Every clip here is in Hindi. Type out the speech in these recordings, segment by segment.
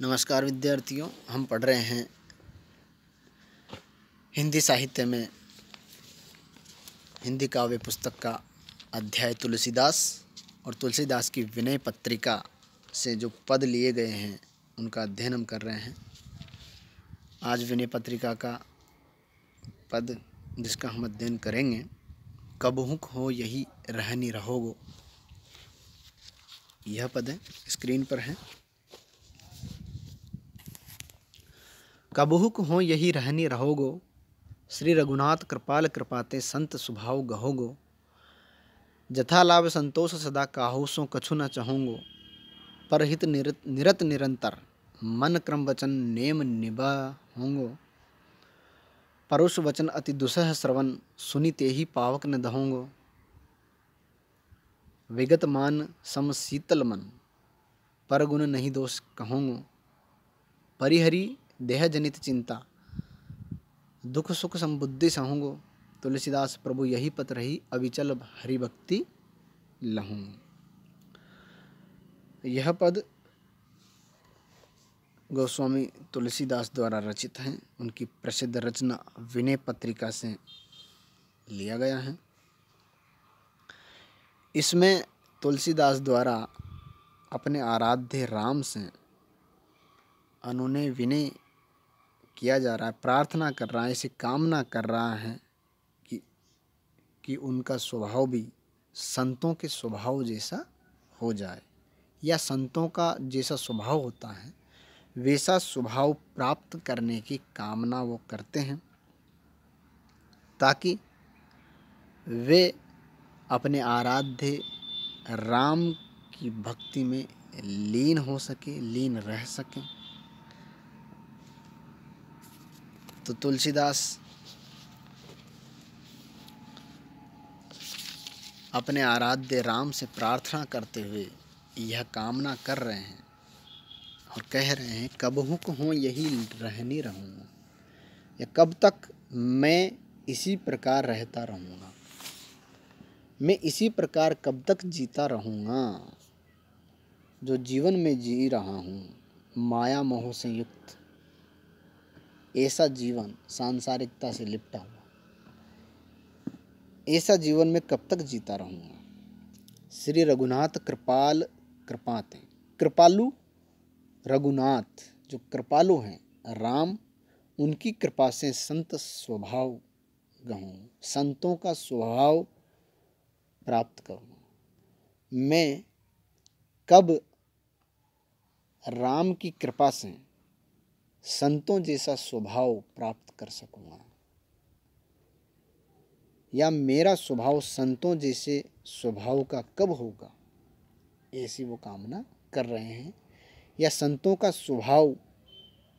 नमस्कार विद्यार्थियों हम पढ़ रहे हैं हिंदी साहित्य में हिंदी काव्य पुस्तक का अध्याय तुलसीदास और तुलसीदास की विनय पत्रिका से जो पद लिए गए हैं उनका अध्ययन हम कर रहे हैं आज विनय पत्रिका का पद जिसका हम अध्ययन करेंगे कबहुक हो यही रहनी रहोगो यह पद है स्क्रीन पर है कबहुक हो यही रहनी रहोगो श्री रघुनाथ कृपाल कृपाते संत स्वभाव गहोगो जथा लाभ संतोष सदा काहो सो कछु न चहोंगो पर हित निरत निरत निरंतर मन क्रम वचन नेम निबा होंगो परुष वचन अति दुसह श्रवण सुनी ते ही पावक न दहोंगो विगत मान सम शीतल मन पर गुण नहीं दोष कहोंगो परिहरी देह जनित चिंता दुख सुख संबुद्धि सहूंगो तुलसीदास प्रभु यही पत रही अविचल हरिभक्ति लहूँ यह पद गोस्वामी तुलसीदास द्वारा रचित हैं उनकी प्रसिद्ध रचना विनय पत्रिका से लिया गया है इसमें तुलसीदास द्वारा अपने आराध्य राम से अनुने विनय किया जा रहा है प्रार्थना कर रहा है ऐसी कामना कर रहा है कि कि उनका स्वभाव भी संतों के स्वभाव जैसा हो जाए या संतों का जैसा स्वभाव होता है वैसा स्वभाव प्राप्त करने की कामना वो करते हैं ताकि वे अपने आराध्य राम की भक्ति में लीन हो सके लीन रह सकें तो तुलसीदास अपने आराध्य राम से प्रार्थना करते हुए यह कामना कर रहे हैं और कह रहे हैं कब हुक हो यही रहनी रहूँगा या कब तक मैं इसी प्रकार रहता रहूँगा मैं इसी प्रकार कब तक जीता रहूँगा जो जीवन में जी रहा हूँ माया मोह से युक्त ऐसा जीवन सांसारिकता से लिपटा हुआ ऐसा जीवन में कब तक जीता रहूँगा श्री रघुनाथ कृपाल कृपाते कृपालु रघुनाथ जो कृपालु हैं राम उनकी कृपा से संत स्वभाव कहूँ संतों का स्वभाव प्राप्त करूँ मैं कब राम की कृपा से संतों जैसा स्वभाव प्राप्त कर सकूँगा या मेरा स्वभाव संतों जैसे स्वभाव का कब होगा ऐसी वो कामना कर रहे हैं या संतों का स्वभाव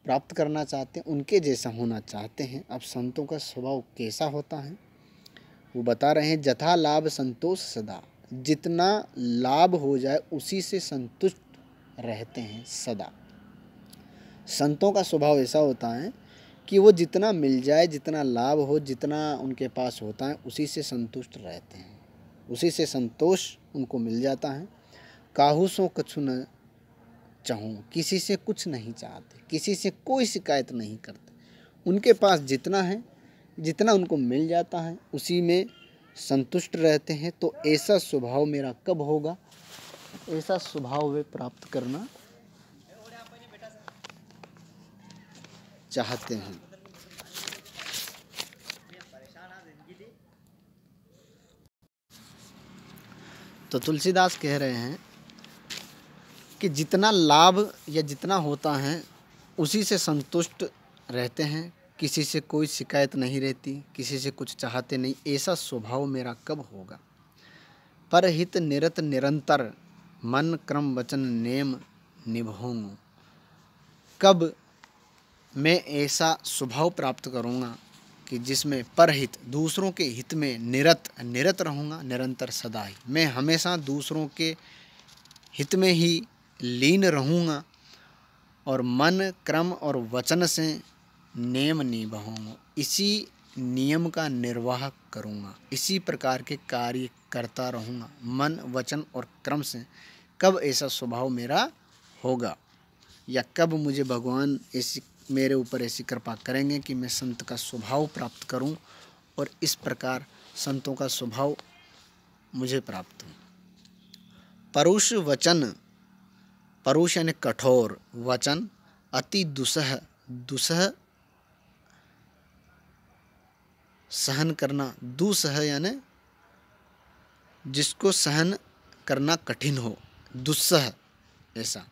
प्राप्त करना चाहते हैं उनके जैसा होना चाहते हैं अब संतों का स्वभाव कैसा होता है वो बता रहे हैं जथा लाभ संतोष सदा जितना लाभ हो जाए उसी से संतुष्ट रहते हैं सदा संतों का स्वभाव ऐसा होता है कि वो जितना मिल जाए जितना लाभ हो जितना उनके पास होता है उसी से संतुष्ट रहते हैं उसी से संतोष उनको मिल जाता है काहू सो कछु न चाहूँ किसी से कुछ नहीं चाहते किसी से कोई शिकायत नहीं करते उनके पास जितना है जितना उनको मिल जाता है उसी में संतुष्ट रहते हैं तो ऐसा स्वभाव मेरा कब होगा ऐसा स्वभाव वे प्राप्त करना चाहते हैं तो तुलसीदास कह रहे हैं कि जितना लाभ या जितना होता है उसी से संतुष्ट रहते हैं किसी से कोई शिकायत नहीं रहती किसी से कुछ चाहते नहीं ऐसा स्वभाव मेरा कब होगा पर हित निरत निरंतर मन क्रम वचन नेम निभोंग कब मैं ऐसा स्वभाव प्राप्त करूँगा कि जिसमें परहित दूसरों के हित में निरत निरत रहूँगा निरंतर सदा ही मैं हमेशा दूसरों के हित में ही लीन रहूँगा और मन क्रम और वचन से नियम निभाऊँगा इसी नियम का निर्वाह करूँगा इसी प्रकार के कार्य करता रहूँगा मन वचन और क्रम से कब ऐसा स्वभाव मेरा होगा या कब मुझे भगवान ऐसी मेरे ऊपर ऐसी कृपा करेंगे कि मैं संत का स्वभाव प्राप्त करूं और इस प्रकार संतों का स्वभाव मुझे प्राप्त हो परुष वचन परुष यानी कठोर वचन अति दुसह दुसह सहन करना दुसह यानी जिसको सहन करना कठिन हो दुस्सह ऐसा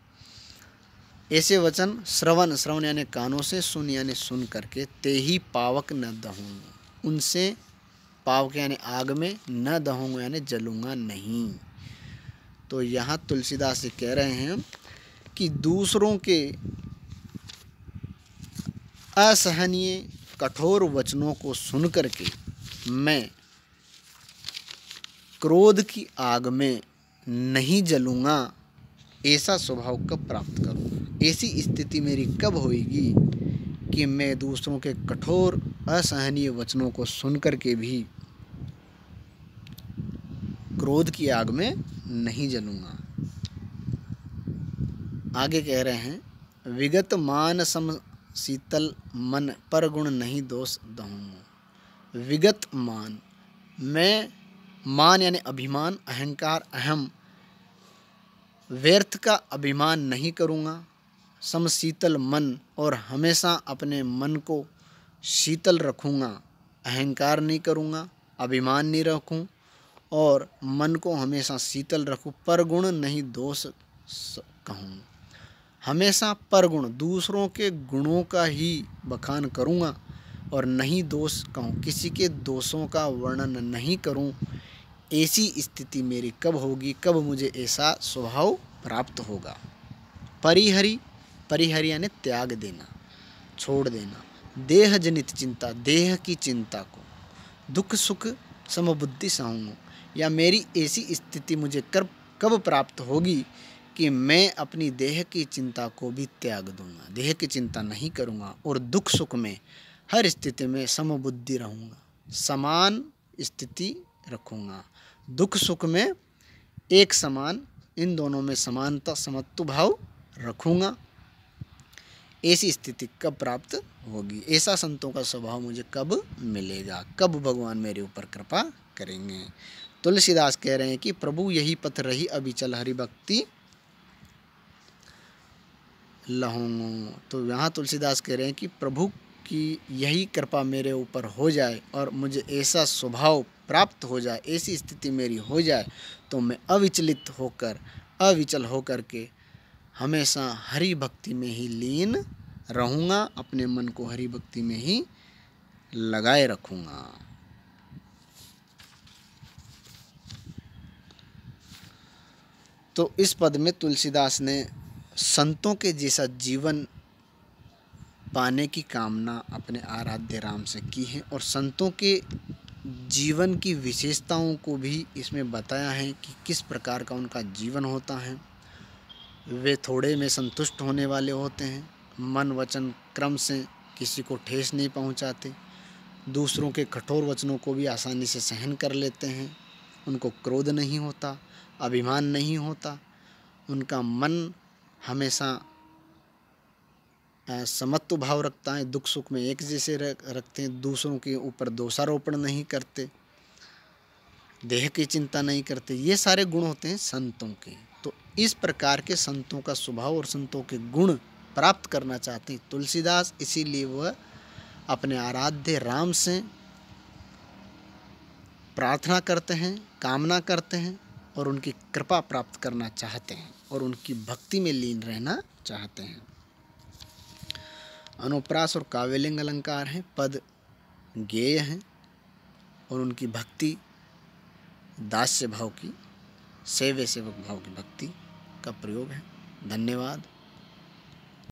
ऐसे वचन श्रवण श्रवण यानी कानों से सुन यानी सुन करके ते ही पावक न दहूँगा उनसे पावक यानी आग में न दहूँगा यानी जलूँगा नहीं तो यहाँ तुलसीदास जी कह रहे हैं कि दूसरों के असहनीय कठोर वचनों को सुन करके मैं क्रोध की आग में नहीं जलूँगा ऐसा स्वभाव कब प्राप्त करूँगा ऐसी स्थिति मेरी कब होगी कि मैं दूसरों के कठोर असहनीय वचनों को सुनकर के भी क्रोध की आग में नहीं जलूंगा आगे कह रहे हैं विगत मान सम शीतल मन पर गुण नहीं दोष दहूँ विगत मान मैं मान यानी अभिमान अहंकार अहम व्यर्थ का अभिमान नहीं करूँगा समशीतल मन और हमेशा अपने मन को शीतल रखूँगा अहंकार नहीं करूँगा अभिमान नहीं रखूँ और मन को हमेशा शीतल रखूँ पर गुण नहीं दोष कहूँ हमेशा पर गुण दूसरों के गुणों का ही बखान करूँगा और नहीं दोष कहूँ किसी के दोषों का वर्णन नहीं करूँ ऐसी स्थिति मेरी कब होगी कब मुझे ऐसा स्वभाव प्राप्त होगा परिहरी परिहर यानी त्याग देना छोड़ देना देह जनित चिंता देह की चिंता को दुख सुख समबुद्धि सहूँ या मेरी ऐसी स्थिति मुझे कर कब प्राप्त होगी कि मैं अपनी देह की चिंता को भी त्याग दूंगा देह की चिंता नहीं करूंगा और दुख सुख में हर स्थिति में समबुद्धि रहूँगा समान स्थिति रखूँगा दुख सुख में एक समान इन दोनों में समानता समत्व भाव रखूँगा ऐसी स्थिति कब प्राप्त होगी ऐसा संतों का स्वभाव मुझे कब मिलेगा कब भगवान मेरे ऊपर कृपा करेंगे तुलसीदास कह रहे हैं कि प्रभु यही पथ रही अभिचल हरि भक्ति तो यहाँ तुलसीदास कह रहे हैं कि प्रभु की यही कृपा मेरे ऊपर हो जाए और मुझे ऐसा स्वभाव प्राप्त हो जाए ऐसी स्थिति मेरी हो जाए तो मैं अविचलित होकर अविचल होकर के हमेशा हरि भक्ति में ही लीन रहूँगा अपने मन को हरि भक्ति में ही लगाए रखूँगा तो इस पद में तुलसीदास ने संतों के जैसा जीवन पाने की कामना अपने आराध्य राम से की है और संतों के जीवन की विशेषताओं को भी इसमें बताया है कि किस प्रकार का उनका जीवन होता है वे थोड़े में संतुष्ट होने वाले होते हैं मन वचन क्रम से किसी को ठेस नहीं पहुंचाते दूसरों के कठोर वचनों को भी आसानी से सहन कर लेते हैं उनको क्रोध नहीं होता अभिमान नहीं होता उनका मन हमेशा समत्व भाव रखता है दुख सुख में एक जैसे रखते हैं दूसरों के ऊपर दोषारोपण नहीं करते देह की चिंता नहीं करते ये सारे गुण होते हैं संतों के तो इस प्रकार के संतों का स्वभाव और संतों के गुण प्राप्त करना चाहती तुलसीदास इसीलिए वह अपने आराध्य राम से प्रार्थना करते हैं कामना करते हैं और उनकी कृपा प्राप्त करना चाहते हैं और उनकी भक्ति में लीन रहना चाहते हैं अनुप्रास और काव्यलिंग अलंकार हैं पद गेय हैं और उनकी भक्ति दास्य भाव की सेव्य सेवक भाव की भक्ति का प्रयोग है धन्यवाद